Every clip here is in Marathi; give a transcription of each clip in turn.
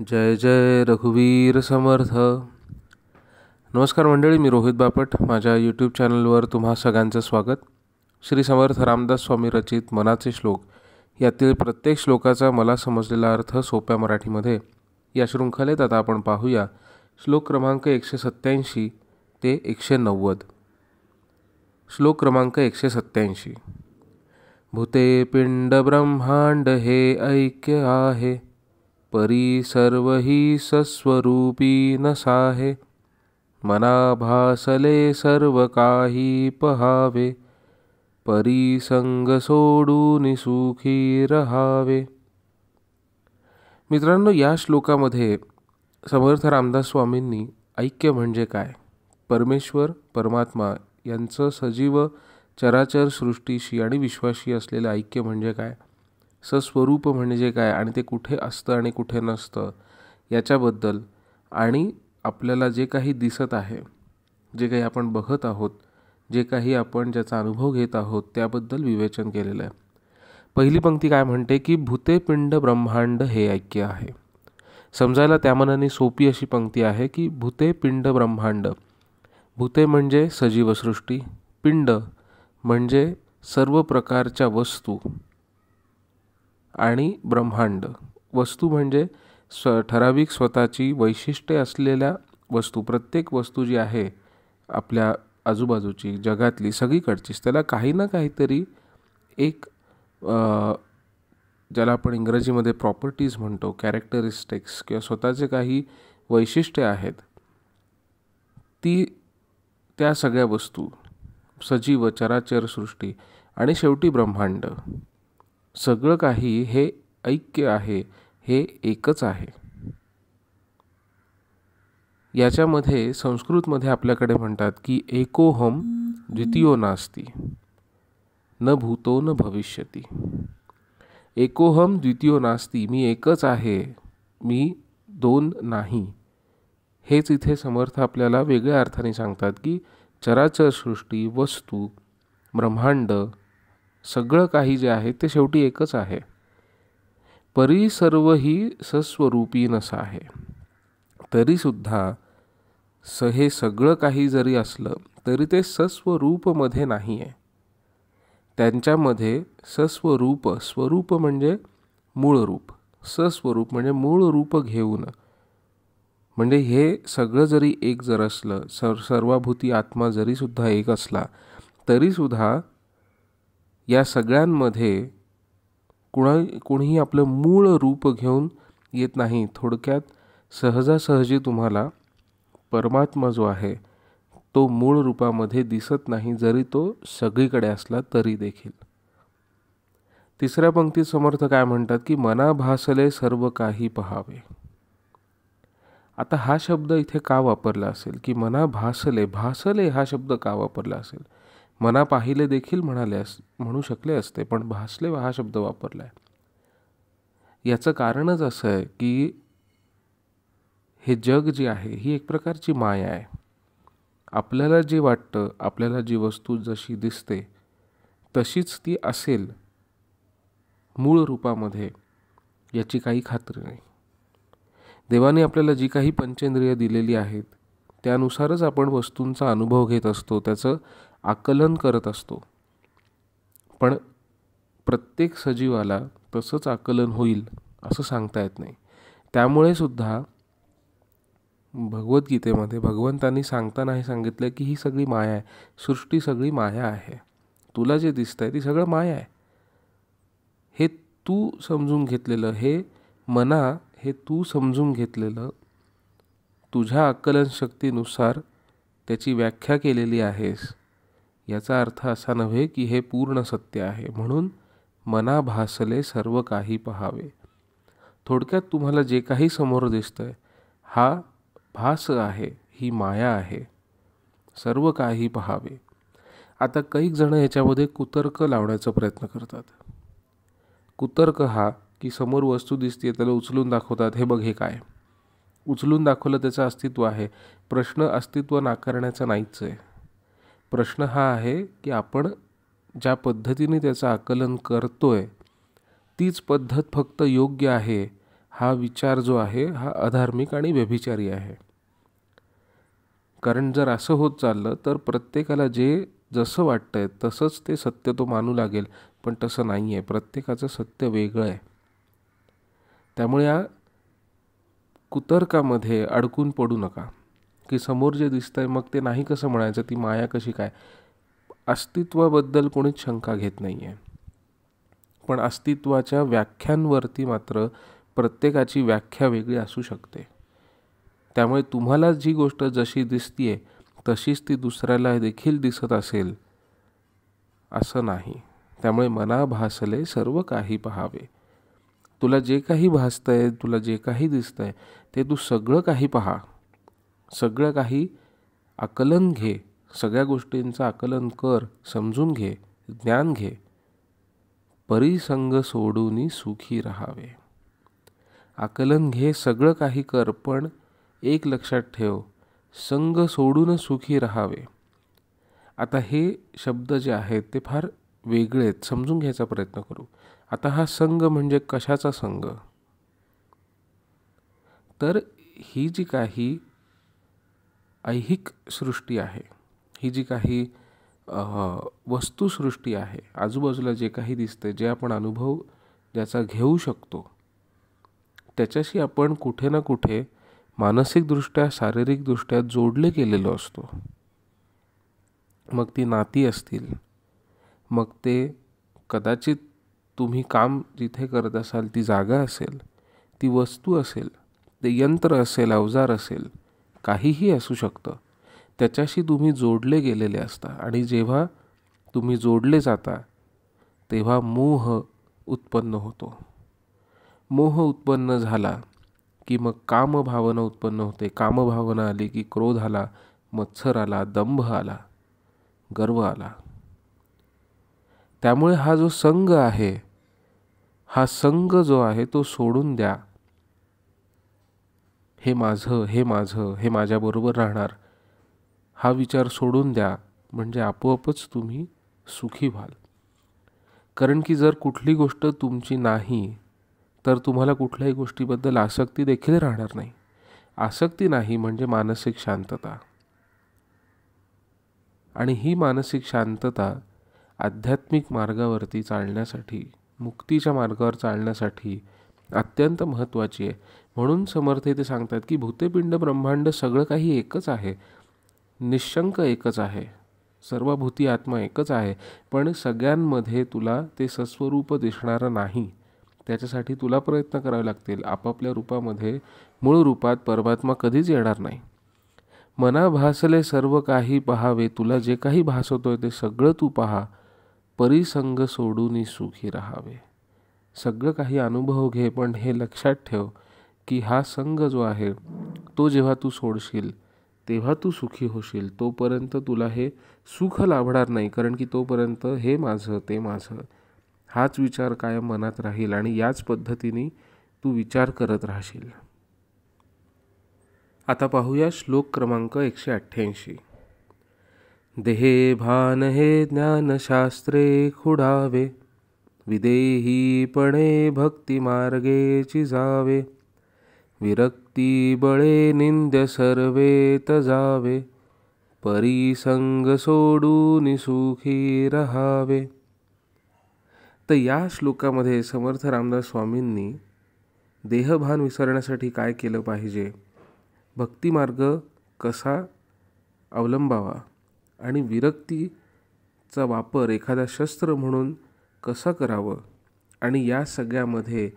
जय जय रघुवीर समर्थ नमस्कार मंडळी मी रोहित बापट माझ्या यूट्यूब चॅनलवर तुम्हा सगळ्यांचं स्वागत श्री समर्थ रामदास स्वामी रचित मनाचे श्लोक यातील प्रत्येक श्लोकाचा मला समजलेला अर्थ सोप्या मराठीमध्ये या शृंखलेत आता आपण पाहूया श्लोक क्रमांक एकशे सत्याऐंशी ते एकशे नव्वद श्लोक क्रमांक एकशे सत्याऐंशी भूते पिंड ब्रह्मांड हे ऐक्य आहे परी सर्व ही सस्वरूपी नसाहे मना भासले सर्व काही पहावे परी संग सोडून सुखी रहावे मित्रांनो या श्लोकामध्ये समर्थ रामदास स्वामींनी ऐक्य म्हणजे काय परमेश्वर परमात्मा यांचं सजीव चराचर सृष्टीशी आणि विश्वाशी असलेलं ऐक्य म्हणजे काय सस्वरूप म्हणजे काय आणि ते कुठे असतं आणि कुठे नसतं याच्याबद्दल आणि आपल्याला जे काही दिसत आहे जे काही आपण बघत आहोत जे काही आपण ज्याचा अनुभव घेत आहोत त्याबद्दल विवेचन केलेलं आहे पहिली पंक्ती काय म्हणते की भूतेपिंड ब्रह्मांड हे ऐक्य आहे समजायला त्या मनाने सोपी अशी पंक्ती आहे की भूते पिंड ब्रह्मांड भूते म्हणजे सजीवसृष्टी पिंड म्हणजे सर्व प्रकारच्या वस्तू आणि ब्रह्मांड वस्तू म्हणजे स्व ठराविक स्वतःची वैशिष्ट्ये असलेल्या वस्तू प्रत्येक वस्तू जी आहे आपल्या आजूबाजूची जगातली सगळीकडचीच त्याला काही ना काहीतरी एक ज्याला आपण इंग्रजीमध्ये प्रॉपर्टीज म्हणतो कॅरेक्टरिस्टिक्स किंवा स्वतःचे काही वैशिष्ट्ये आहेत ती त्या सगळ्या वस्तू सजीव चराचर सृष्टी आणि शेवटी ब्रह्मांड सगळं काही हे ऐक्य आहे हे एकच आहे याच्यामध्ये संस्कृतमध्ये आपल्याकडे म्हणतात की एकोहम द्वितीयो नास्ती न भूतो न भविष्यती एकोहम द्वितीयो नास्ती मी एकच आहे मी दोन नाही हेच इथे समर्थ आपल्याला वेगळ्या अर्थाने सांगतात की चराचर सृष्टी वस्तू ब्रह्मांड सगळं काही जे आहे ते शेवटी एकच आहे परी सर्व ही सस्वरूपी नसा आहे तरीसुद्धा स हे सगळं काही जरी असलं तरी ते सस्वरूपमध्ये नाही आहे त्यांच्यामध्ये सस्वरूप स्वरूप म्हणजे मूळ रूप सस्वरूप म्हणजे मूळ रूप घेऊन म्हणजे हे सगळं जरी एक जर असलं सर् सर्वाभूती आत्मा जरीसुद्धा एक असला तरीसुद्धा या सगळ्यांमध्ये कुणा कोणीही आपलं मूळ रूप घेऊन येत नाही थोडक्यात सहजासहजी तुम्हाला परमात्मा जो आहे तो मूळ रूपामध्ये दिसत नाही जरी तो सगळीकडे असला तरी देखील तिसऱ्या पंक्तीत समर्थ काय म्हणतात की मना भासले सर्व काही पहावे आता हा शब्द इथे का वापरला असेल की मना भासले भासले हा शब्द का वापरला असेल मना पाहिले देखील म्हणाले अस म्हणू शकले असते पण व हा शब्द वापरला आहे याचं कारणच असं आहे की हे जग जे आहे ही एक प्रकारची माया आहे आपल्याला जे वाटतं आपल्याला जी वस्तू जशी दिसते तशीच ती असेल मूळ रूपामध्ये याची काही खात्री नाही देवाने आपल्याला जी काही पंचेंद्रिय दिलेली आहेत त्यानुसारच आपण वस्तूंचा अनुभव घेत असतो त्याचं आकलन करत असतो पण प्रत्येक सजीवाला तसंच आकलन होईल असं सांगता येत नाही त्यामुळे सुद्धा भगवद्गीतेमध्ये भगवंतांनी सांगताना हे सांगितलं की ही सगळी माया आहे सृष्टी सगळी माया आहे तुला जे आहे ती सगळं माया आहे हे तू समजून घेतलेलं हे मना हे तू समजून घेतलेलं तुझ्या आकलनशक्तीनुसार त्याची व्याख्या केलेली आहेस याचा अर्थ असा नव्हे की हे पूर्ण सत्य आहे म्हणून मना भासले सर्व काही पहावे थोडक्यात तुम्हाला जे काही समोर दिसतंय हा भास आहे ही माया आहे सर्व काही पहावे आता कैक जणं याच्यामध्ये कुतर्क लावण्याचा प्रयत्न करतात कुतर्क हा की समोर वस्तू दिसते त्याला उचलून दाखवतात हे बघ हे काय उचलून दाखवलं त्याचं अस्तित्व आहे प्रश्न अस्तित्व नाकारण्याचा नाहीच आहे प्रश्न हा आहे की आपण ज्या पद्धतीने त्याचं आकलन करतो आहे तीच पद्धत फक्त योग्य आहे हा विचार जो आहे हा अधार्मिक आणि व्यभिचारी आहे कारण जर असं होत चाललं तर प्रत्येकाला जे जसं वाटतं आहे तसंच ते सत्य तो मानू लागेल पण तसं नाही आहे प्रत्येकाचं सत्य वेगळं आहे त्यामुळे या कुतर्कामध्ये अडकून पडू नका की समोर जे दिसतंय मग ते नाही कसं म्हणायचं ती माया कशी काय अस्तित्वाबद्दल कोणीच शंका घेत नाही आहे पण अस्तित्वाच्या व्याख्यांवरती मात्र प्रत्येकाची व्याख्या वेगळी असू शकते त्यामुळे तुम्हाला जी गोष्ट जशी दिसतीये तशीच ती दुसऱ्याला देखील दिसत असेल असं नाही त्यामुळे मना भासले सर्व काही पहावे तुला जे काही भासतंय तुला जे काही दिसतंय ते तू सगळं काही पहा सगळं काही आकलन घे सगळ्या गोष्टींचं आकलन कर समजून घे ज्ञान घे परिसंग सोडून सुखी राहावे आकलन घे सगळं काही कर पण एक लक्षात ठेव संघ सोडून सुखी राहावे आता हे शब्द जे आहेत ते फार वेगळे आहेत समजून घ्यायचा प्रयत्न करू आता हा संघ म्हणजे कशाचा संघ तर ही जी काही ऐहिक सृष्टी आहे ही जी काही वस्तुसृष्टी आहे आजूबाजूला जे काही दिसते जे आपण अनुभव ज्याचा घेऊ शकतो त्याच्याशी आपण कुठे ना कुठे मानसिकदृष्ट्या शारीरिकदृष्ट्या जोडले गेलेलो असतो मग ती नाती असतील मग ते कदाचित तुम्ही काम जिथे करत असाल ती जागा असेल ती वस्तू असेल ते यंत्र असेल अवजार असेल काहीही असू शकतं त्याच्याशी तुम्ही जोडले गेलेले असता आणि जेव्हा तुम्ही जोडले जाता तेव्हा मोह उत्पन्न होतो मोह उत्पन्न झाला की मग कामभावना उत्पन्न होते कामभावना आली की क्रोध आला मत्सर आला दंभ आला गर्व आला त्यामुळे हा जो संघ आहे हा संघ जो आहे तो सोडून द्या हे माझं हे माझं हे माझ्याबरोबर राहणार हा विचार सोडून द्या म्हणजे आपोआपच तुम्ही सुखी व्हाल कारण की जर कुठली गोष्ट तुमची नाही तर तुम्हाला कुठल्याही गोष्टीबद्दल आसक्ती देखील राहणार नाही आसक्ती नाही म्हणजे मानसिक शांतता आणि ही मानसिक शांतता आध्यात्मिक मार्गावरती चालण्यासाठी मुक्तीच्या मार्गावर चालण्यासाठी अत्यंत महत्त्वाची आहे म्हणून समर्थ इथे सांगतात की भूतेपिंड ब्रह्मांड सगळं काही एकच आहे निशंक एकच आहे सर्व भूती आत्मा एकच आहे पण सगळ्यांमध्ये तुला ते सस्वरूप दिसणारं नाही त्याच्यासाठी तुला प्रयत्न करावे लागतील आपापल्या रूपामध्ये मूळ रूपात परमात्मा कधीच येणार नाही मना भासले सर्व काही पहावे तुला जे काही आहे ते सगळं तू पहा परिसंग सोडून सुखी राहावे सगळं काही अनुभव घे पण हे लक्षात ठेव की हा संघ जो आहे तो जेव्हा तू सोडशील तेव्हा तू सुखी होशील तोपर्यंत तुला हे सुख लाभणार नाही कारण की तोपर्यंत हे माझं ते माझं हाच विचार कायम मनात राहील आणि याच पद्धतीने तू विचार करत राहशील आता पाहूया श्लोक क्रमांक एकशे अठ्ठ्याऐंशी देहे भान हे ज्ञानशास्त्रे खुडावे विदेहीपणे भक्तिमार्गेची जावे विरक्ती बळे निंद्य सर्वेत जावे परिसंग सोडून सुखी रहावे तर या श्लोकामध्ये समर्थ रामदास स्वामींनी देहभान विसरण्यासाठी काय केलं पाहिजे भक्तिमार्ग कसा अवलंबावा आणि विरक्तीचा वापर एखादा शस्त्र म्हणून कसं करावं आणि या सगळ्यामध्ये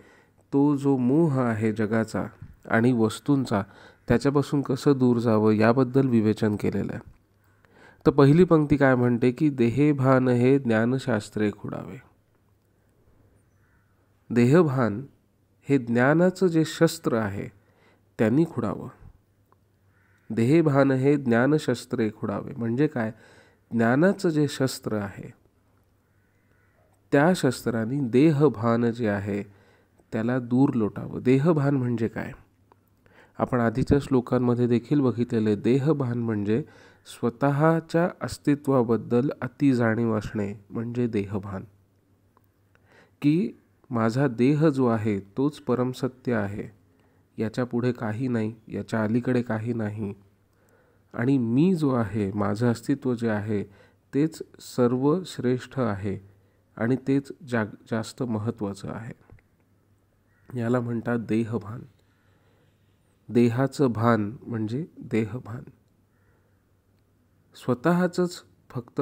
तो जो मोह आहे जगाचा आणि वस्तूंचा त्याच्यापासून कसं दूर जावं याबद्दल विवेचन केलेलं आहे तर पहिली पंक्ती काय म्हणते की देहभान हे ज्ञानशास्त्रे खुडावे देहभान हे ज्ञानाचं जे शस्त्र आहे त्यांनी खुडावं देहभान हे ज्ञानशस्त्रे खुडावे म्हणजे काय ज्ञानाचं जे शस्त्र आहे त्या शस्त्रांनी देहभान जे आहे त्याला दूर लोटावं देहभान म्हणजे काय आपण आधीच्या श्लोकांमध्ये देखील बघितलेले देहभान म्हणजे स्वतःच्या अस्तित्वाबद्दल अति जाणीव असणे म्हणजे देहभान की माझा देह जो आहे तोच परमसत्य आहे याच्या पुढे काही नाही याच्या अलीकडे काही नाही आणि मी जो आहे माझं अस्तित्व जे आहे तेच सर्वश्रेष्ठ आहे आणि तेच जाग जास्त महत्त्वाचं आहे याला म्हणतात देहभान देहाचं भान म्हणजे देहभान स्वतःचंच फक्त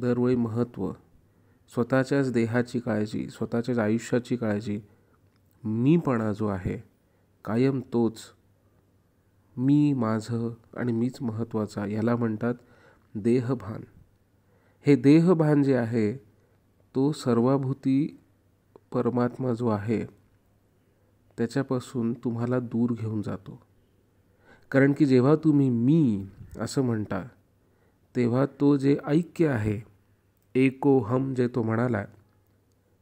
दरवेळी महत्त्व स्वतःच्याच देहाची काळजी स्वतःच्याच आयुष्याची काळजी मीपणा जो आहे कायम तोच मी माझं आणि मीच महत्त्वाचा याला म्हणतात देहभान हे देहभान जे आहे तो सर्वाभूती परमात्मा जो आहे त्याच्यापासून तुम्हाला दूर घेऊन जातो कारण की जेव्हा तुम्ही मी असं म्हणता तेव्हा तो जे ऐक्य आहे एको हम जे तो म्हणाला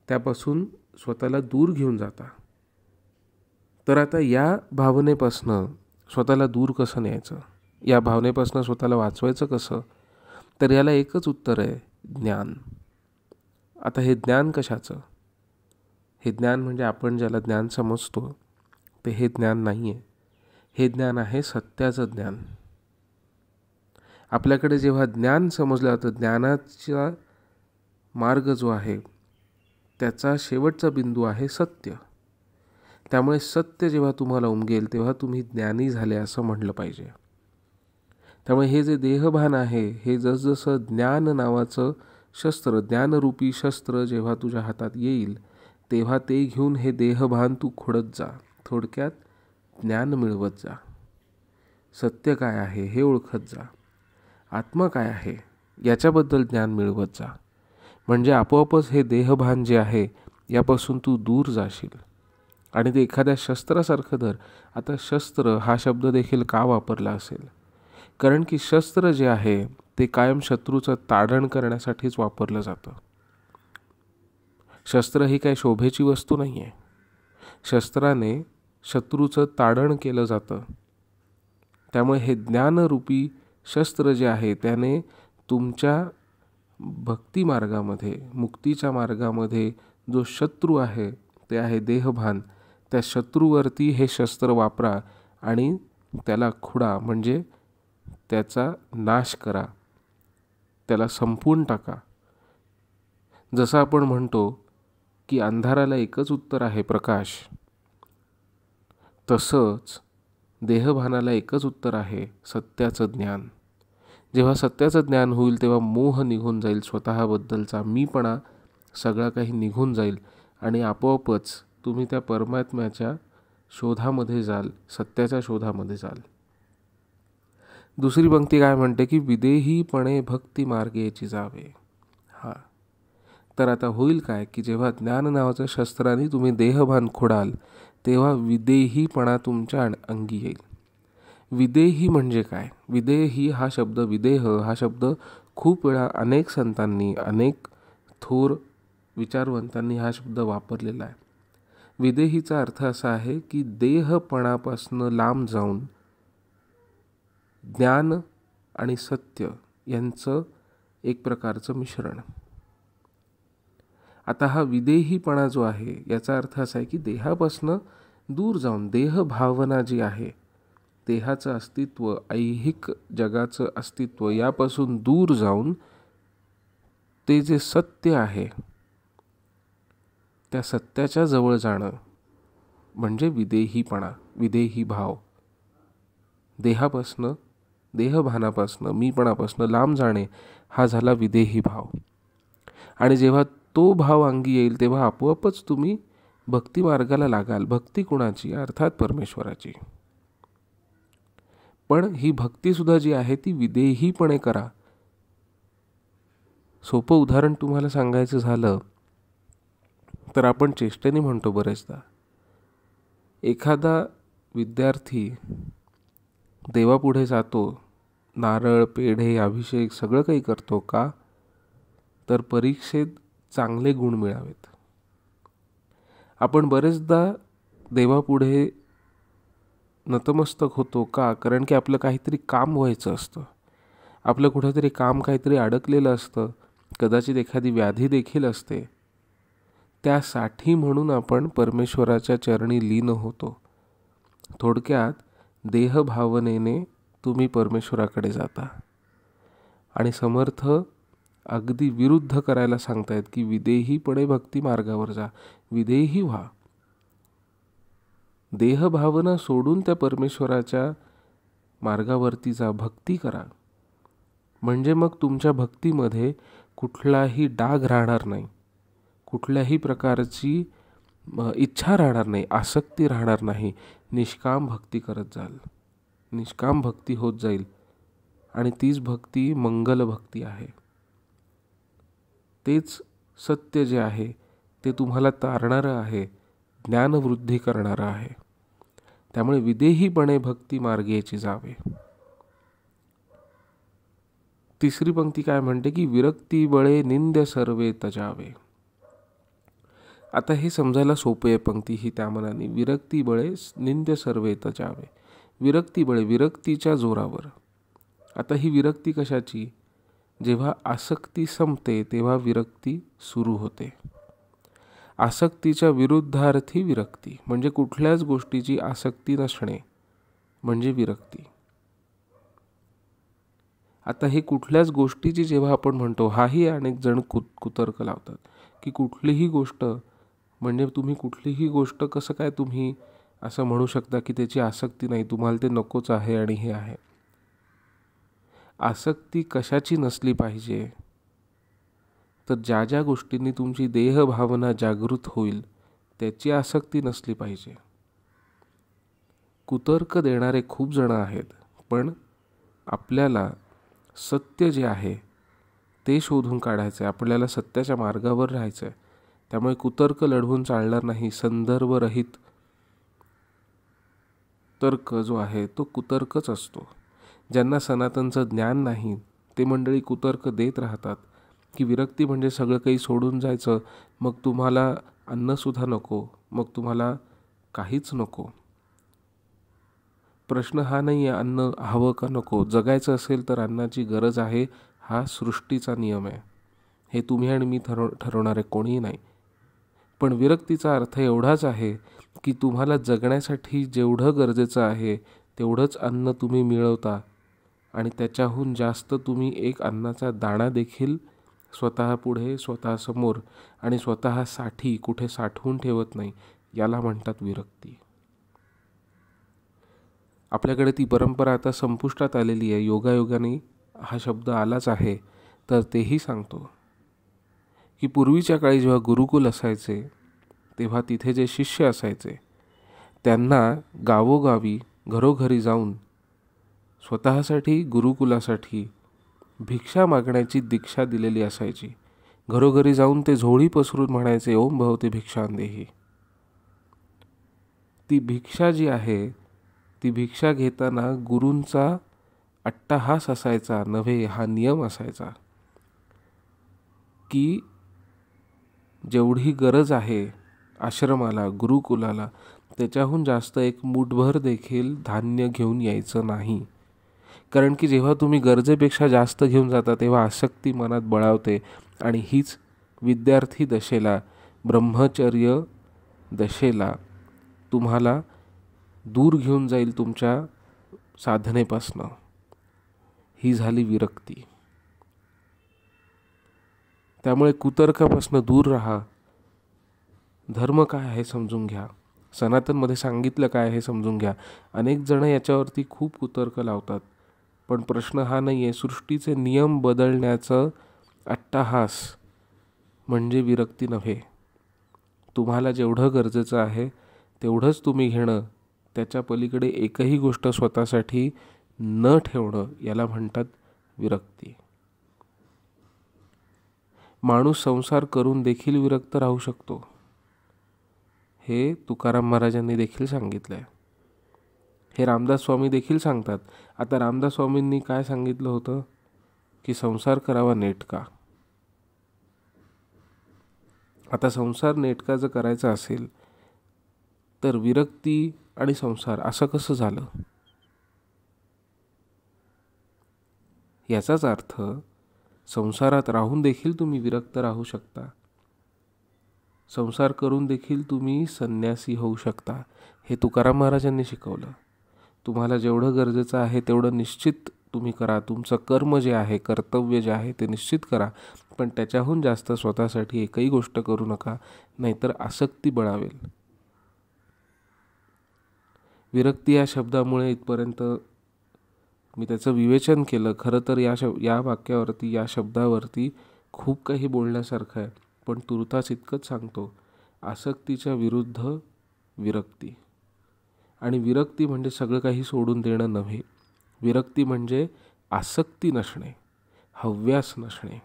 त्यापासून स्वतःला दूर घेऊन जाता तर आता या भावनेपासनं स्वतःला दूर कसं न्यायचं या भावनेपासून स्वतःला वाचवायचं कसं तर याला एकच उत्तर आहे ज्ञान आता हे ज्ञान कशाचं हे ज्ञान म्हणजे आपण ज्याला ज्ञान समजतो ते हे ज्ञान नाही आहे हे ज्ञान आहे सत्याचं ज्ञान आपल्याकडे जेव्हा ज्ञान समजलं जातं ज्ञानाचा मार्ग जो आहे त्याचा शेवटचा बिंदू आहे सत्य त्यामुळे सत्य जेव्हा तुम्हाला उमगेल तेव्हा तुम्ही ज्ञानी झाले असं म्हटलं पाहिजे त्यामुळे हे जे देहभान आहे हे जसजसं ज्ञान नावाचं शस्त्र ज्ञानरूपी शस्त्र जेव्हा तुझ्या हातात येईल तेव्हा ते घेऊन हे देहभान तू खोडत जा थोडक्यात ज्ञान मिळवत जा सत्य काय आहे हे ओळखत जा आत्मा काय आहे याच्याबद्दल ज्ञान मिळवत जा म्हणजे आपोआपच हे देहभान जे आहे यापासून तू दूर जाशील आणि ते एखाद्या शस्त्रासारखं धर आता शस्त्र हा शब्द देखील का वापरला असेल कारण की शस्त्र जे आहे ते कायम शत्रूचं ताडण करण्यासाठीच वापरलं जातं शस्त्र ही काय शोभेची वस्तू नाही आहे शस्त्राने शत्रूचं ताडण केलं जातं त्यामुळे हे ज्ञानरूपी शस्त्र जे आहे त्याने तुमच्या भक्ती मार्गामध्ये मुक्तीच्या मार्गामध्ये जो शत्रू आहे ते आहे देहभान त्या शत्रूवरती हे शस्त्र वापरा आणि त्याला खुडा म्हणजे त्याचा नाश करा त्याला संपवून टाका जसं आपण म्हणतो की अंधाराला एकच उत्तर आहे प्रकाश तसंच देहभानाला एकच उत्तर आहे सत्याचं ज्ञान जेव्हा सत्याचं ज्ञान होईल तेव्हा मोह निघून जाईल स्वतःबद्दलचा मीपणा सगळा काही निघून जाईल आणि आपोआपच तुम्ही त्या परमात्म्याच्या शोधामध्ये जाल सत्याच्या शोधामध्ये जाल दुसरी पंक्ती काय म्हणते की विदेहीपणे भक्ती मार्गेची जावे हां तर आता होईल काय की जेव्हा ज्ञान नावाच्या शस्त्राने तुम्ही देहभान खोडाल तेव्हा विदेहीपणा तुमच्या अंगी येईल विदेही म्हणजे काय विदेही हा शब्द विदेह हा शब्द खूप वेळा अनेक संतांनी अनेक थोर विचारवंतांनी हा शब्द वापरलेला आहे विदेहीचा अर्थ असा आहे की देहपणापासून लांब जाऊन ज्ञान आणि सत्य यांचं एक प्रकारचं मिश्रण आता हा विदेहीपणा जो आहे याचा अर्थ असा आहे की देहापासनं दूर जाऊन देह भावना जी आहे देहाचं अस्तित्व ऐहिक जगाचं अस्तित्व यापासून दूर जाऊन ते जे सत्य आहे त्या सत्याच्या जवळ जाणं म्हणजे विदेहीपणा विदेही भाव देहापासनं देहभानापासनं मीपणापासनं लांब जाणे हा झाला विदेही भाव आणि जेव्हा तो भाव अंगी येईल तेव्हा आपोआपच तुम्ही भक्ती मार्गाला लागाल भक्ती कुणाची अर्थात परमेश्वराची पण ही भक्तीसुद्धा जी आहे ती विदेहीपणे करा सोपं उदाहरण तुम्हाला सांगायचं झालं तर आपण चेष्टेने म्हणतो बरेचदा एखादा विद्यार्थी देवापुढे जातो नारळ पेढे अभिषेक सगळं काही करतो का तर परीक्षेत चांगले गुण मिळावेत आपण बरेचदा देवापुढे नतमस्तक होतो का कारण की आपलं काहीतरी काम व्हायचं असतं आपलं कुठंतरी काम काहीतरी अडकलेलं असतं कदाचित एखादी व्याधी देखील असते त्यासाठी म्हणून आपण परमेश्वराच्या चरणी लीन होतो थोडक्यात देहभावनेने तुम्ही परमेश्वराकडे जाता आणि समर्थ अगदी विरुद्ध करायला सांगतायत की विदेहीपणे भक्ती मार्गावर जा विदेही व्हा देहभावना सोडून त्या परमेश्वराच्या मार्गावरती जा भक्ती करा म्हणजे मग तुमच्या भक्तीमध्ये कुठलाही डाग राहणार नाही कुठल्याही प्रकारची इच्छा राहणार नाही आसक्ती राहणार नाही निष्काम भक्ती करत जाल निष्काम भक्ती होत जाईल आणि तीच भक्ती मंगल भक्ती आहे तेच सत्य जे आहे ते तुम्हाला तारणारं आहे ज्ञानवृद्धी करणारं आहे त्यामुळे विदेहीपणे भक्ती मार्गेची जावे तिसरी पंक्ती काय म्हणते की विरक्ती बळे निंद सर्वे तजावे आता हे समजायला सोपे आहे पंक्ती ही त्या मनाने विरक्ती बळे निंद सर्वे तजावे विरक्ती बळे विरक्तीच्या जोरावर आता ही विरक्ती कशाची जेव्हा आसक्ती संपते तेव्हा विरक्ती सुरू होते आसक्तीच्या विरुद्धार्थी विरक्ती म्हणजे कुठल्याच गोष्टीची आसक्ती नसणे म्हणजे विरक्ती आता हे कुठल्याच गोष्टीची जेव्हा आपण म्हणतो हाही अनेक जण कुत कुतर्क लावतात की कुठलीही गोष्ट म्हणजे तुम्ही कुठलीही गोष्ट कसं काय तुम्ही असं म्हणू शकता की त्याची आसक्ती नाही तुम्हाला ते नकोच आहे आणि हे आहे आसक्ती कशाची नसली पाहिजे तर ज्या ज्या गोष्टींनी तुमची देहभावना जागृत होईल त्याची आसक्ती नसली पाहिजे कुतर्क देणारे खूप जण आहेत पण आपल्याला सत्य जे आहे ते शोधून काढायचं आहे आपल्याला सत्याच्या मार्गावर राहायचं आहे त्यामुळे कुतर्क लढवून चालणार नाही संदर्भरहित तर्क जो आहे तो कुतर्कच असतो ज्यांना सनातनचं ज्ञान नाही ते मंडळी कुतर्क देत राहतात की विरक्ती म्हणजे सगळं काही सोडून जायचं मग तुम्हाला अन्नसुद्धा नको मग तुम्हाला काहीच नको प्रश्न हा नाही आहे अन्न हवं का नको जगायचं असेल तर अन्नाची गरज आहे हा सृष्टीचा नियम आहे हे तुम्ही आणि मी ठरव ठरवणारे कोणीही नाही पण विरक्तीचा अर्थ एवढाच आहे की तुम्हाला जगण्यासाठी जेवढं गरजेचं आहे तेवढंच अन्न तुम्ही मिळवता आणि त्याच्याहून जास्त तुम्ही एक अन्नाचा दाणा देखील स्वतःपुढे स्वतःसमोर आणि स्वतःसाठी कुठे साठवून ठेवत नाही याला म्हणतात विरक्ती आपल्याकडे ती परंपरा आता संपुष्टात आलेली आहे योगायोगाने हा शब्द आलाच आहे तर तेही सांगतो की पूर्वीच्या काळी जेव्हा गुरुकुल असायचे तेव्हा तिथे जे शिष्य असायचे त्यांना गावोगावी घरोघरी जाऊन स्वतःसाठी गुरुकुलासाठी भिक्षा मागण्याची दीक्षा दिलेली असायची घरोघरी जाऊन ते झोळी पसरून म्हणायचे ओम भवते भिक्षांदेही ती भिक्षा जी आहे ती भिक्षा घेताना गुरूंचा अट्टाहास असायचा नव्हे हा नियम असायचा की जेवढी गरज आहे आश्रमाला गुरुकुलाला त्याच्याहून जास्त एक मुठभर देखील धान्य घेऊन यायचं नाही कारण की जेव्हा तुम्ही गरजेपेक्षा जास्त घेऊन जाता तेव्हा आसक्ती मनात बळावते आणि हीच विद्यार्थी दशेला ब्रह्मचर्य दशेला तुम्हाला दूर घेऊन जाईल तुमच्या साधनेपासनं ही झाली विरक्ती त्यामुळे कुतर्कापासून दूर राहा धर्म काय आहे समजून घ्या सनातनमध्ये सांगितलं काय आहे समजून घ्या अनेक जण याच्यावरती खूप कुतर्क लावतात पण प्रश्न हा नाही आहे सृष्टीचे नियम बदलण्याचं अट्टाहास म्हणजे विरक्ती नव्हे तुम्हाला जेवढं गरजेचं आहे तेवढंच तुम्ही घेणं त्याच्या पलीकडे एकही गोष्ट स्वतःसाठी न ठेवणं याला म्हणतात विरक्ती माणूस संसार करून देखील विरक्त राहू शकतो हे तुकाराम महाराजांनी देखील सांगितलं आहे हे रामदास स्वामी देखील सांगतात आता रामदास स्वामींनी काय सांगितलं होतं की संसार करावा नेटका आता संसार नेटका जर करायचा असेल तर विरक्ती आणि संसार असं कसं झालं याचाच अर्थ संसारात राहून देखील तुम्ही विरक्त राहू शकता संसार करून देखील तुम्ही संन्यासी होऊ शकता हे तुकाराम महाराजांनी शिकवलं तुम्हाला जेवढं गरजेचं आहे तेवढं निश्चित तुम्ही करा तुमचं कर्म जे आहे कर्तव्य जे आहे ते निश्चित करा पण त्याच्याहून जास्त स्वतःसाठी एकही गोष्ट करू नका नाहीतर आसक्ती बळावेल विरक्ती या शब्दामुळे इथपर्यंत मी त्याचं विवेचन केलं खरं तर या शब या वाक्यावरती या शब्दावरती खूप काही बोलण्यासारखं आहे पण तुर्तास इतकंच सांगतो आसक्तीच्या विरुद्ध विरक्ती आणि विरक्ती म्हणजे सगळं काही सोडून देणं नव्हे विरक्ती म्हणजे आसक्ती नसणे हव्यास नसणे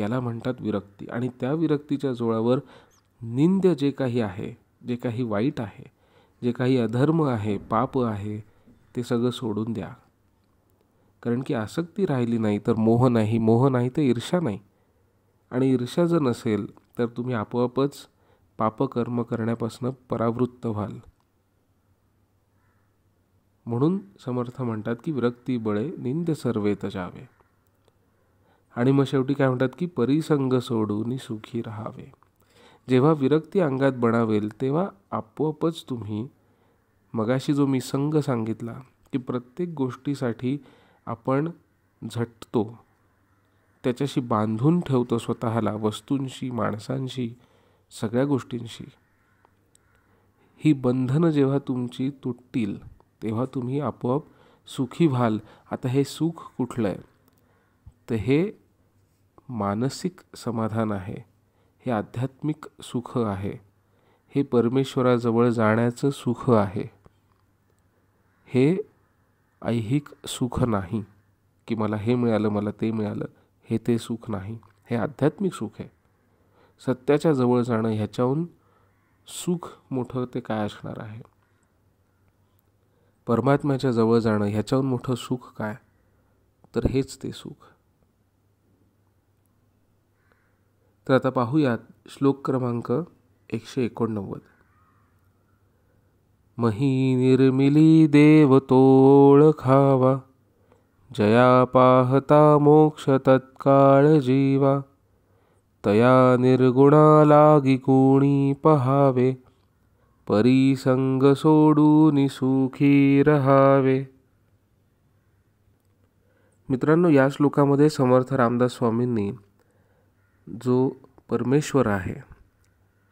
याला म्हणतात विरक्ती आणि त्या विरक्तीच्या जोळावर निंद्य जे काही आहे जे काही वाईट आहे जे काही अधर्म आहे पाप आहे ते सगळं सोडून द्या कारण की आसक्ती राहिली नाही तर मोह नाही मोह नाही तर ईर्षा नाही आणि ईर्षा जर नसेल तर तुम्ही आपोआपच पापकर्म करण्यापासून परावृत्त व्हाल म्हणून समर्थ म्हणतात की विरक्ती बळे निंद सर्वेत जावे आणि मग शेवटी काय म्हणतात की परिसंग सोडून सुखी राहावे जेव्हा विरक्ती अंगात बनावेल तेव्हा आपोआपच तुम्ही मगाशी जो मी संघ सांगितला की प्रत्येक गोष्टीसाठी आपण झटतो त्याच्याशी बांधून ठेवतो स्वतःला वस्तूंशी माणसांशी सगळ्या गोष्टींशी ही बंधनं जेव्हा तुमची तुटतील तेव्हा तुम्ही आपोआप सुखी व्हाल आता हे सुख कुठलं आहे तर हे मानसिक समाधान आहे हे आध्यात्मिक सुख आहे हे परमेश्वराजवळ जाण्याचं सुख आहे हे ऐहिक सुख नाही की मला हे मिळालं मला ते मिळालं हे ते सुख नाही हे आध्यात्मिक सुख आहे सत्याच्या जवळ जाणं ह्याच्याहून सुख मोठं ते काय असणार आहे परमात्म्याच्या जवळ जाणं ह्याच्याहून मोठं सुख काय तर हेच ते सुख तर आता पाहूयात श्लोक क्रमांक एकशे एकोणनव्वद मही निर्मिली देवतोळ खावा जया पाहता मोक्ष तत्काळ जीवा तया निर्गुणा लागी कोणी पहावे परिसंग सोडून सुखी रहावे मित्रांनो या श्लोकामध्ये समर्थ रामदास स्वामींनी जो परमेश्वर आहे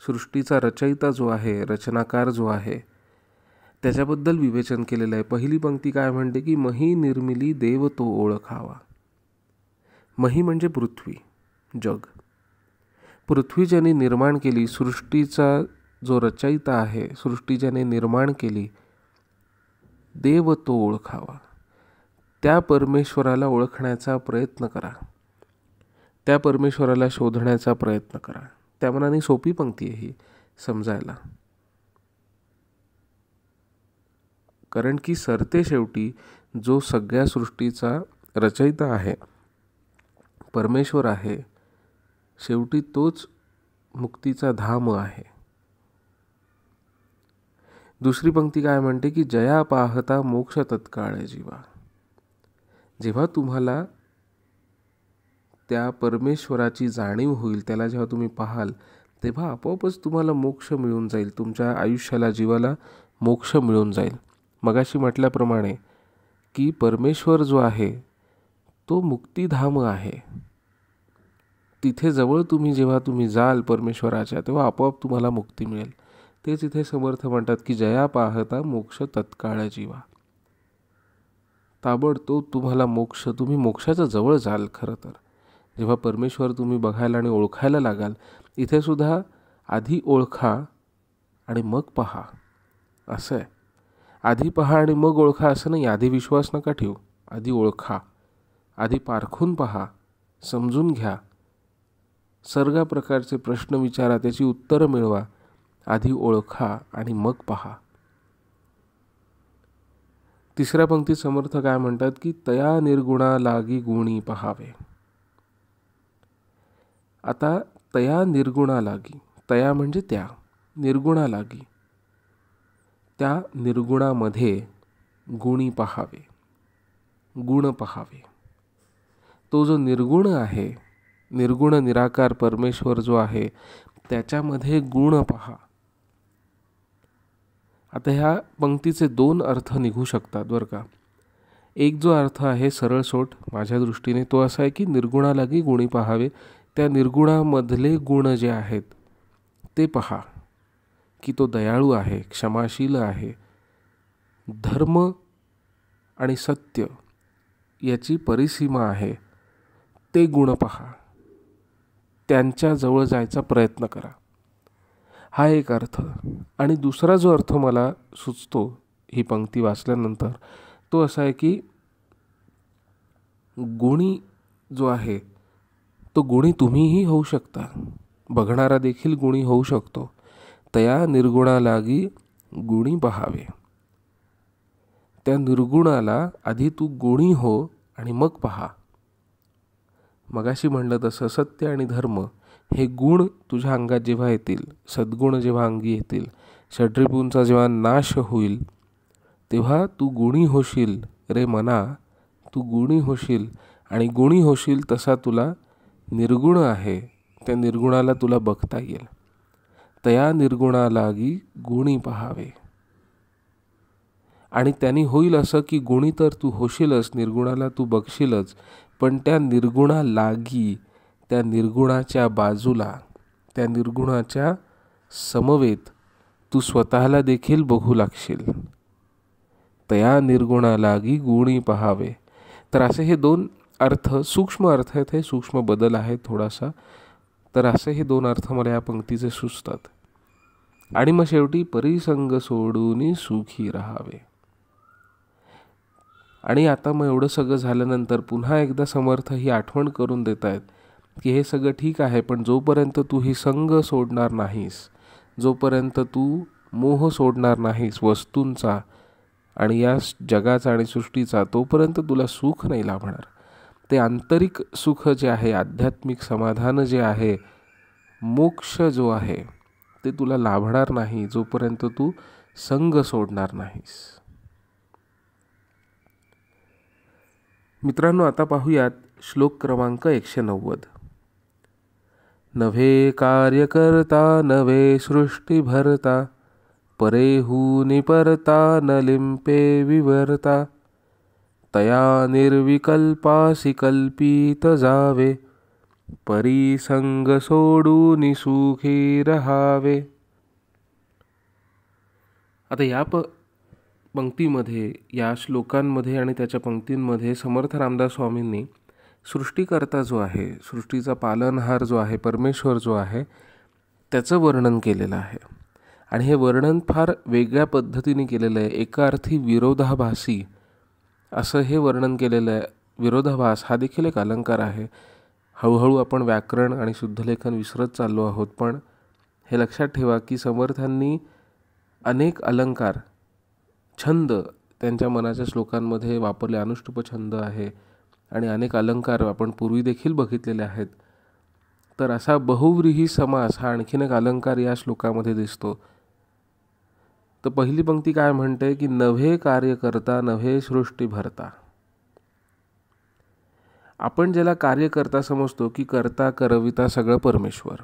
सृष्टीचा रचयिता जो आहे रचनाकार जो आहे त्याच्याबद्दल विवेचन केलेलं आहे पहिली पंक्ती काय म्हणते की मही निर्मिली देव तो ओळखावा मही म्हणजे पृथ्वी जग पृथ्वी ज्यांनी निर्माण केली सृष्टीचा जो रचयिता आहे सृष्टी ज्याने निर्माण केली देव तो ओळखावा त्या परमेश्वराला ओळखण्याचा प्रयत्न करा त्या परमेश्वराला शोधण्याचा प्रयत्न करा त्या मनाने सोपी पंक्ती आहे ही समजायला कारण की सरते शेवटी जो सगळ्या सृष्टीचा रचयिता आहे परमेश्वर आहे शेवटी तोच मुक्तीचा धाम आहे दुसरी पंक्ती काय म्हणते की जया पाहता मोक्ष तत्काळ जीवा जेव्हा तुम्हाला त्या परमेश्वराची जाणीव होईल त्याला जेव्हा तुम्ही पाहाल तेव्हा आपोआपच तुम्हाला मोक्ष मिळून जाईल तुमच्या आयुष्याला जीवाला मोक्ष मिळून जाईल मगाशी म्हटल्याप्रमाणे की परमेश्वर जो आहे तो मुक्तिधाम आहे तिथे जवळ तुम्ही जेव्हा तुम्ही जाल परमेश्वराच्या तेव्हा आपोआप तुम्हाला मुक्ती मिळेल तेच इथे समर्थ म्हणतात की जया पाहता मोक्ष तत्काळ जीवा ताबडतोब तुम्हाला मोक्ष तुम्ही मोक्षाच्या जवळ जाल खरं तर जेव्हा परमेश्वर तुम्ही बघायला आणि ओळखायला लागाल इथेसुद्धा आधी ओळखा आणि मग पहा असं आहे आधी पहा आणि मग ओळखा असं नाही आधी विश्वास नका ठेवू आधी ओळखा आधी पारखून पहा समजून घ्या सर्व प्रकारचे प्रश्न विचारा त्याची उत्तरं मिळवा आधी ओळखा आणि मग पहा तिसऱ्या पंक्ती समर्थ काय म्हणतात की तया निर्गुणा लागी गुणी पहावे आता तया निर्गुणा लागी तया म्हणजे त्या निर्गुणा लागी त्या निर्गुणामध्ये गुणी पहावे गुण पहावे तो जो निर्गुण आहे निर्गुण निराकार परमेश्वर जो आहे त्याच्यामध्ये गुण पहा आता ह्या पंक्तीचे दोन अर्थ निघू शकतात बरं का एक जो अर्थ आहे सरळ सोट माझ्या दृष्टीने तो असा आहे की निर्गुणालागी गुणी पहावे त्या निर्गुणामधले गुण जे आहेत ते पहा की तो दयाळू आहे क्षमाशील आहे धर्म आणि सत्य याची परिसीमा आहे ते गुण पहा त्यांच्याजवळ जायचा प्रयत्न करा हा एक अर्थ आणि दुसरा जो अर्थ मला सुचतो ही पंक्ती वाचल्यानंतर तो असा आहे की गुणी जो आहे तो गुणी तुम्हीही होऊ शकता बघणारा देखील गुणी होऊ शकतो तया निर्गुणालागी गुणी पहावे त्या निर्गुणाला आधी तू गुणी हो आणि मग पहा मगाशी म्हणलं तसं सत्य आणि धर्म हे गुण तुझ्या अंगात जेव्हा येतील सद्गुण जेव्हा अंगी येतील षड्रिपूंचा जेव्हा नाश होईल तेव्हा तू गुणी होशील रे मना तू गुणी होशील आणि गुणी होशील तसा तुला निर्गुण आहे त्या निर्गुणाला तुला बघता येईल तया निर्गुणालागी गुणी पहावे आणि त्यांनी होईल असं की गुणी तर तू होशीलच निर्गुणाला तू बघशीलच पण त्या निर्गुणालागी त्या निर्गुणाच्या बाजूला त्या निर्गुणाच्या समवेत तू स्वतःला देखील बघू लागशील तया निर्गुणालागी गुणी पहावे तर असे हे दोन अर्थ सूक्ष्म अर्थ आहेत हे सूक्ष्म बदल आहे थोडासा तर असे हे दोन अर्थ मला या पंक्तीचे सुचतात आणि मग शेवटी परिसंग सोडून सुखी राहावे आणि आता मग एवढं सगळं झाल्यानंतर पुन्हा एकदा समर्थ ही आठवण करून देत आहेत की हे सगळं ठीक आहे पण जोपर्यंत तू ही संघ सोडणार नाहीस जोपर्यंत तू मोह सोडणार नाहीस वस्तूंचा आणि या जगाचा आणि सृष्टीचा तोपर्यंत तुला सुख नाही लाभणार ते आंतरिक सुख जे आहे आध्यात्मिक समाधान जे आहे मोक्ष जो आहे ते तुला लाभणार नाही जोपर्यंत तू संघ सोडणार नाहीस मित्रांनो आता पाहूयात श्लोक क्रमांक एकशे नव्वद नव्हे कार्यकर्ता नवे सृष्टीभरता भरता, परता न लिंपे विवर्ता तया निर्विकल्पासिकल्पित कल्पित जावे परी संग सोडून सुखी रहावे आता या प पंक्तीमध्ये या श्लोकांमध्ये आणि त्याच्या पंक्तींमध्ये समर्थ रामदास स्वामींनी सृष्टीकर्ता जो आहे सृष्टीचा पालनहार जो आहे परमेश्वर जो आहे त्याचं वर्णन केलेलं आहे आणि हे वर्णन फार वेगळ्या पद्धतीने केलेलं आहे एका अर्थी विरोधाभासी असं हे वर्णन केलेलं आहे विरोधाभास हा देखील एक अलंकार आहे हळूहळू आपण व्याकरण आणि शुद्धलेखन विसरत चाललो आहोत पण हे लक्षात ठेवा की समर्थांनी अनेक अलंकार छंद त्यांच्या मनाच्या श्लोकांमध्ये वापरले अनुष्टुप छंद आहे आणि अनेक अलंकार आपण पूर्वी देखील बघितलेले आहेत तर असा बहुव्रीही समास हा आणखीन एक अलंकार या श्लोकामध्ये दिसतो तर पहिली पंक्ती काय म्हणते की नव्हे कार्य करता नव्हे सृष्टी भरता आपण ज्याला कार्य करता समजतो की करता करविता सगळं परमेश्वर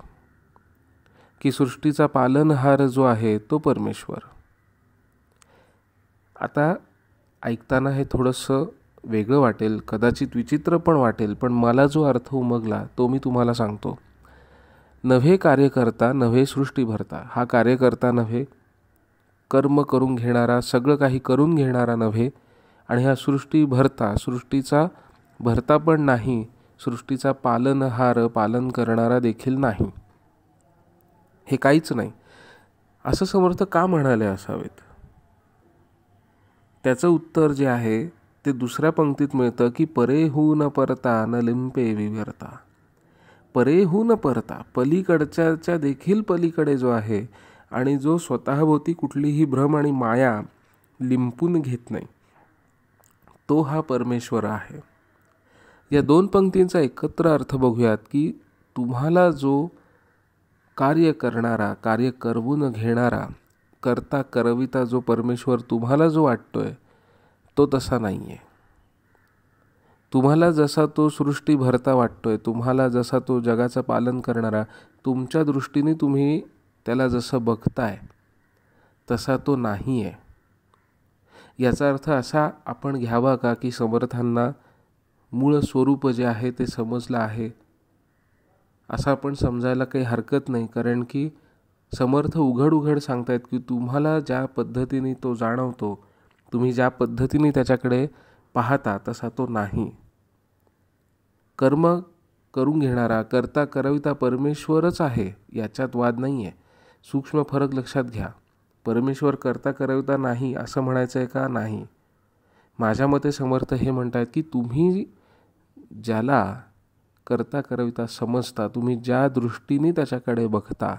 की सृष्टीचा पालनहार जो आहे तो परमेश्वर आता ऐकताना हे थोडंसं वेगळं वाटेल कदाचित विचित्र पण वाटेल पण मला जो अर्थ उमगला तो मी तुम्हाला सांगतो नव्हे कार्यकर्ता नव्हे सृष्टी भरता हा कार्यकर्ता नव्हे कर्म करून घेणारा सगळं काही करून घेणारा नव्हे आणि हा सृष्टी भरता सृष्टीचा भरता पण नाही सृष्टीचा पालनहार पालन करणारा देखील नाही हे काहीच नाही असं समर्थ का म्हणाले असावेत त्याचं उत्तर जे आहे ते दुसऱ्या पंक्तीत मिळतं की परेहू न परता न लिंपे विवरता परेहू न परता पलीकडच्याच्या देखील पलीकडे जो आहे आणि जो स्वतःभोवती कुठलीही भ्रम आणि माया लिंपून घेत नाही तो हा परमेश्वर आहे या दोन पंक्तींचा एकत्र अर्थ बघूयात की तुम्हाला जो कार्य करणारा कार्य करवून घेणारा करता करविता जो परमेश्वर तुम्हाला जो वाटतो आहे तो तसा नाही आहे तुम्हाला जसा तो सृष्टी भरता वाटतोय तुम्हाला जसा तो जगाचं पालन करणारा तुमच्या दृष्टीने तुम्ही त्याला जसं बघताय तसा तो नाही आहे याचा अर्थ असा आपण घ्यावा का की समर्थांना मूळ स्वरूप जे आहे ते समजलं आहे असं आपण समजायला काही हरकत नाही कारण की समर्थ उघड उघड सांगतायत की तुम्हाला ज्या पद्धतीने तो जाणवतो तुम्ही ज्या पद्धतीने त्याच्याकडे पाहता तसा तो नाही कर्म करून घेणारा करता करविता परमेश्वरच आहे याच्यात वाद नाही आहे सूक्ष्म फरक लक्षात घ्या परमेश्वर करता करविता नाही असं म्हणायचं आहे का नाही माझ्या मते समर्थ हे म्हणतात की तुम्ही ज्याला करता करविता समजता तुम्ही ज्या दृष्टीने त्याच्याकडे बघता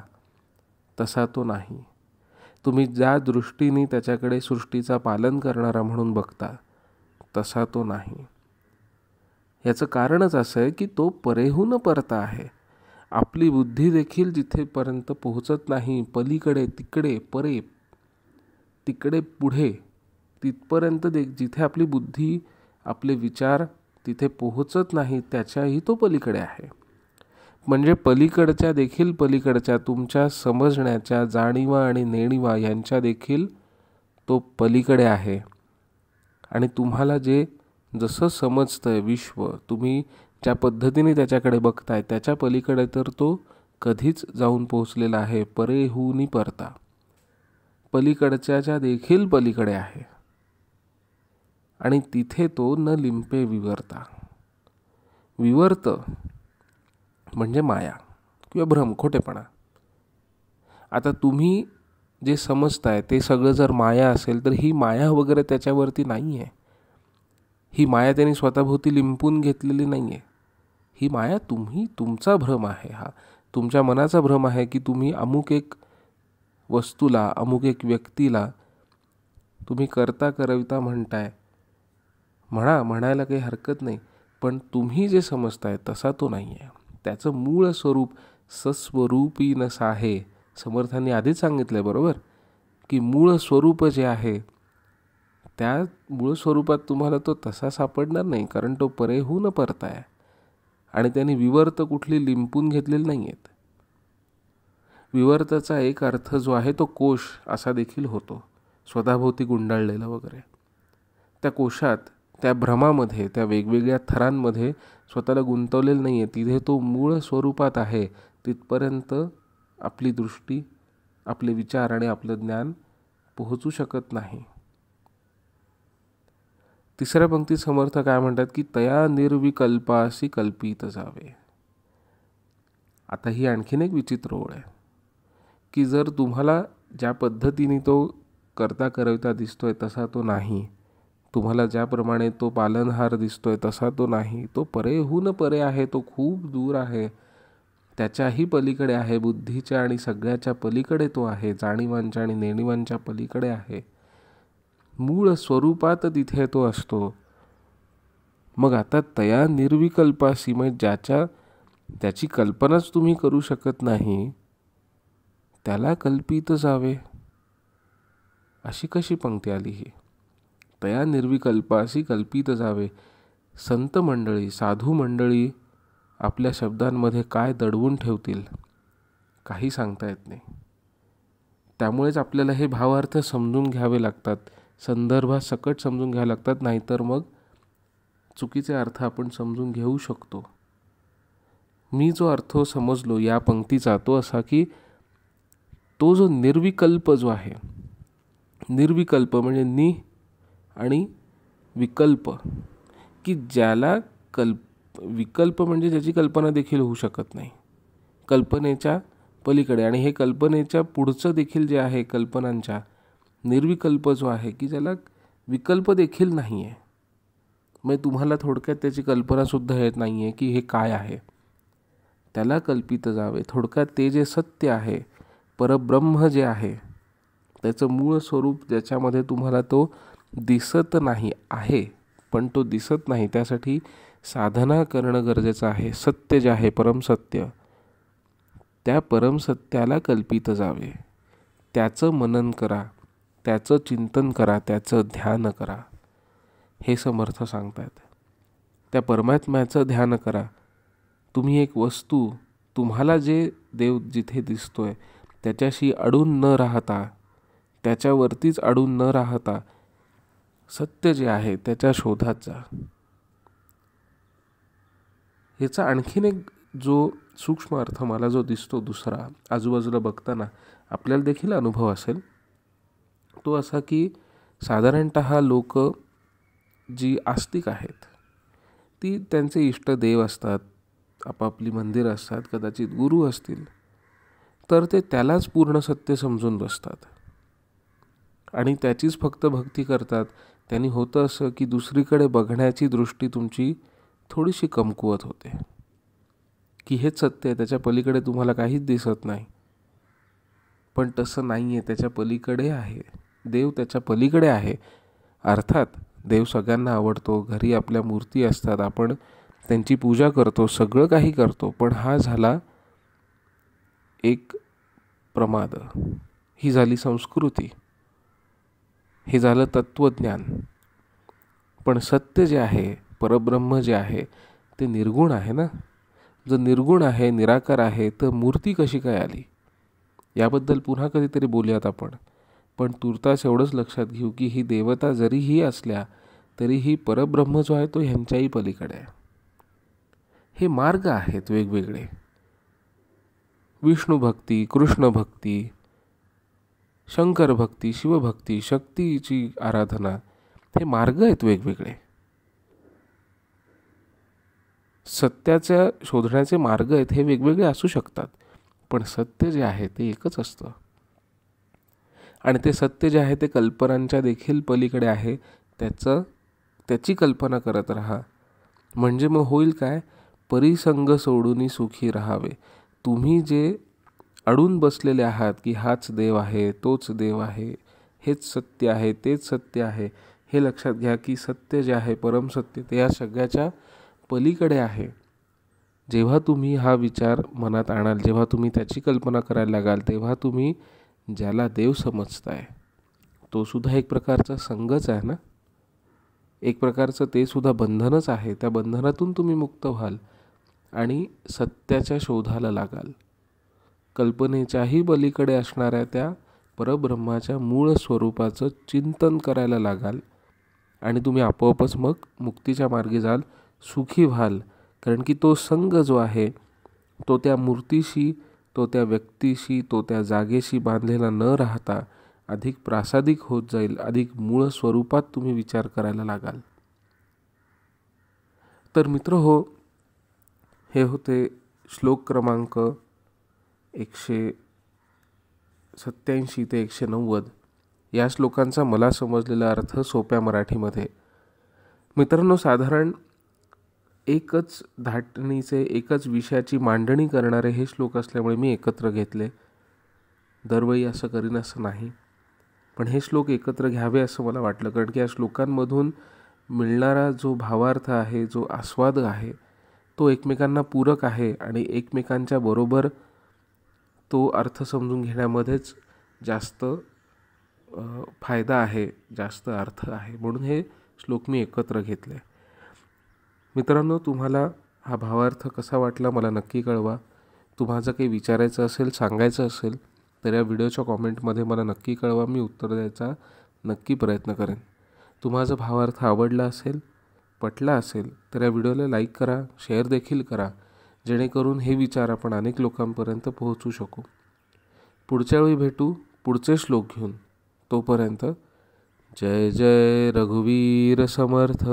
तसा तो नाही तुम्ही ज्या दृष्टीने त्याच्याकडे सृष्टीचा पालन करणारा म्हणून बघता तसा तो नाही याचं कारणच असं आहे की तो परेहून परता आहे आपली बुद्धी देखील जिथेपर्यंत पोहोचत नाही पलीकडे तिकडे परे तिकडे पुढे तिथपर्यंत दे जिथे आपली बुद्धी आपले विचार तिथे पोहोचत नाही त्याच्याही तो पलीकडे आहे म्हणजे पलीकडच्या देखील पलीकडच्या तुमच्या समजण्याच्या जाणीवा आणि नेणीवा यांच्या देखील तो पलीकडे आहे आणि तुम्हाला जे जसं समजतं आहे विश्व तुम्ही ज्या पद्धतीने त्याच्याकडे बघताय त्याच्या पलीकडे तर तो कधीच जाऊन पोहोचलेला आहे परे होऊनी परता पलीकडच्याच्या देखील पलीकडे आहे आणि तिथे तो न लिंपे विवरता विवर्त म्हणजे माया किंवा भ्रम खोटेपणा आता तुम्ही जे समजताय ते सगळं जर माया असेल तर ही माया वगैरे त्याच्यावरती नाही आहे ही माया त्यांनी स्वतःभोवती लिंपून घेतलेली नाही आहे ही माया तुम्ही तुमचा भ्रम आहे हा तुमच्या मनाचा भ्रम आहे की तुम्ही अमुक एक वस्तूला अमुक एक व्यक्तीला तुम्ही करता करविता म्हणताय म्हणा म्हणायला काही हरकत नाही पण तुम्ही जे समजताय तसा तो नाही आहे त्याचं मूळ स्वरूप सस्वरूपी आहे समर्थांनी आधीच सांगितलं आहे बरोबर की मूळ स्वरूप जे आहे त्या मूळ स्वरूपात तुम्हाला तो तसा सापडणार नाही कारण तो परेहून परताय आणि त्यांनी विवर्त कुठली लिंपून घेतलेली नाही आहेत विवर्ताचा एक अर्थ जो आहे तो कोश असा देखील होतो स्वतःभोवती गुंडाळलेला वगैरे त्या कोशात त्या भ्रमामध्ये त्या वेगवेगळ्या थरांमध्ये स्वतःला गुंतवलेलं नाही आहे तिथे तो मूळ स्वरूपात आहे तिथपर्यंत आपली दृष्टी आपले विचार आणि आपलं ज्ञान पोहोचू शकत नाही तिसऱ्या पंक्ती समर्थ काय म्हणतात की तया निर्विकल्पाशी कल्पित जावे आता ही आणखीन एक विचित्र ओळ आहे की जर तुम्हाला ज्या पद्धतीने तो करता करविता दिसतोय तसा तो नाही तुम्हाला ज्याप्रमाणे तो पालनहार दिसतोय तसा तो नाही तो परेहून परे आहे तो खूप दूर आहे त्याच्याही पलीकडे आहे बुद्धीच्या आणि सगळ्याच्या पलीकडे तो आहे जाणीवांच्या आणि नेणिवांच्या पलीकडे आहे मूळ स्वरूपात तिथे तो असतो मग आता तया निर्विकल्पाशी म्हणजे ज्याच्या त्याची कल्पनाच तुम्ही करू शकत नाही त्याला कल्पित जावे अशी कशी पंक्ती आली ही तया निर्विकल्पाशी कल्पित जावे संत मंडळी साधू मंडळी आपल्या शब्दांमध्ये काय दडवून ठेवतील काही सांगता येत नाही त्यामुळेच आपल्याला हे भावार्थ समजून घ्यावे लागतात संदर्भात सकट समजून घ्यावे लागतात नाहीतर मग चुकीचे अर्थ आपण समजून घेऊ शकतो मी जो अर्थ समजलो या पंक्तीचा तो असा की तो जो निर्विकल्प जो आहे निर्विकल्प म्हणजे नि आणि विकल्प की ज्याला कल्प विकल्प म्हणजे ज्याची कल्पना देखील होऊ शकत नाही कल्पनेच्या पलीकडे आणि हे कल्पनेच्या पुढचं देखील जे आहे कल्पनांच्या निर्विकल्प जो आहे की ज्याला विकल्प देखील नाही आहे म्हणजे तुम्हाला थोडक्यात त्याची कल्पनासुद्धा येत नाही आहे की हे काय आहे त्याला कल्पित जावे थोडक्यात ते जे सत्य आहे परब्रह्म जे आहे त्याचं मूळ स्वरूप ज्याच्यामध्ये तुम्हाला तो दिसत नाही आहे पण तो दिसत नाही त्यासाठी साधना करणं गरजेचं आहे सत्य जे आहे परमसत्य त्या परमसत्याला कल्पित जावे त्याचं मनन करा त्याचं चिंतन करा त्याचं ध्यान करा हे समर्थ सांगतात त्या परमात्म्याचं ध्यान करा तुम्ही एक वस्तू तुम्हाला जे देव जिथे दिसतोय त्याच्याशी अडून न राहता त्याच्यावरतीच अडून न राहता सत्य जे आहे त्याच्या शोधाचा याचा आणखीन एक जो सूक्ष्म अर्थ मला जो दिसतो दुसरा आजूबाजूला बघताना आपल्याला देखील अनुभव असेल तो असा की साधारणत लोक जी आस्तिक आहेत ती त्यांचे इष्टदेव असतात आपापली मंदिरं असतात कदाचित गुरु असतील तर ते त्यालाच पूर्ण सत्य समजून बसतात आणि त्याचीच फक्त भक्ती करतात त्यांनी होतं असं की दुसरीकडे बघण्याची दृष्टी तुमची थोडीशी कमकुवत होते की हेच सत्य आहे त्याच्या पलीकडे तुम्हाला काहीच दिसत नाही पण तसं नाही आहे त्याच्या पलीकडे आहे देव त्याच्या पलीकडे आहे अर्थात देव सगळ्यांना आवडतो घरी आपल्या मूर्ती असतात आपण त्यांची पूजा करतो सगळं काही करतो पण हा झाला एक प्रमाद ही झाली संस्कृती हे झालं तत्त्वज्ञान पण सत्य जे आहे परब्रह्म जे आहे ते निर्गुण आहे ना जर निर्गुण आहे निराकार आहे तर मूर्ती कशी काय आली याबद्दल पुन्हा कधीतरी बोलूयात आपण पण तुर्तास एवढंच लक्षात घेऊ की ही देवता जरीही असल्या तरीही परब्रह्म जो आहे तो ह्यांच्याही पलीकडे आहे हे मार्ग आहेत वेगवेगळे विष्णू भक्ती कृष्ण भक्ती शंकर भक्ती शिवभक्ती शक्तीची आराधना हे मार्ग आहेत वेगवेगळे सत्याच्या शोधण्याचे मार्ग आहेत हे वेगवेगळे असू शकतात पण सत्य जे आहे ते एकच असतं आणि ते सत्य जे आहे ते कल्पनांच्या देखील पलीकडे आहे त्याचं त्याची कल्पना करत राहा म्हणजे मग होईल काय परिसंग सोडून सुखी राहावे तुम्ही जे अडून बसलेले आहात की हाच देव आहे तोच देव आहे हेच सत्य आहे तेच सत्य आहे हे लक्षात घ्या की सत्य जे आहे परमसत्य ते या सगळ्याच्या पलीकडे आहे जेव्हा तुम्ही हा विचार मनात आणाल जेव्हा तुम्ही त्याची कल्पना करायला लागाल तेव्हा तुम्ही ज्याला देव समजताय तो सुद्धा एक प्रकारचा संघच आहे ना एक प्रकारचं ते सुद्धा बंधनच आहे त्या बंधनातून तुम्ही मुक्त व्हाल आणि सत्याच्या शोधाला लागाल कल्पनेच्याही बलीकडे असणाऱ्या त्या परब्रह्माच्या मूळ स्वरूपाचं चिंतन करायला लागाल आणि तुम्ही आपोआपच मग मुक्तीच्या मार्गे जाल सुखी व्हाल कारण की तो संघ जो आहे तो त्या मूर्तीशी तो त्या व्यक्तीशी तो त्या जागेशी बांधलेला न राहता अधिक प्रासादिक होत जाईल अधिक मूळ स्वरूपात तुम्ही विचार करायला लागाल तर मित्र हो हे होते श्लोक क्रमांक एकशे सत्याऐंशी ते एकशे नव्वद या श्लोकांचा मला समजलेला अर्थ सोप्या मराठीमध्ये मित्रांनो साधारण एकच धाटणीचे एकच विषयाची मांडणी करणारे हे श्लोक असल्यामुळे मी एकत्र घेतले दरवेळी असं करीन असं नाही पण हे श्लोक एकत्र घ्यावे असं मला वाटलं कारण की या श्लोकांमधून मिळणारा जो भावार्थ आहे जो आस्वाद आहे तो एकमेकांना पूरक आहे आणि एकमेकांच्या बरोबर तो अर्थ समजून घेण्यामध्येच जास्त फायदा आहे जास्त अर्थ आहे म्हणून हे श्लोक मी एकत्र घेतले मित्रांनो तुम्हाला हा भावार्थ कसा वाटला मला नक्की कळवा तुम्हाला काही विचारायचं असेल सांगायचं असेल तर या व्हिडिओच्या कॉमेंटमध्ये मला नक्की कळवा मी उत्तर द्यायचा नक्की प्रयत्न करेन तुम्हाला भावार्थ आवडला असेल पटला असेल तर या व्हिडिओला लाईक करा शेअर देखील करा जेणेकरून हे विचार आपण अनेक लोकांपर्यंत पोहोचू शकू पुढच्या वेळी भेटू पुढचे श्लोक घेऊन तोपर्यंत जय जय रघुवीर समर्थ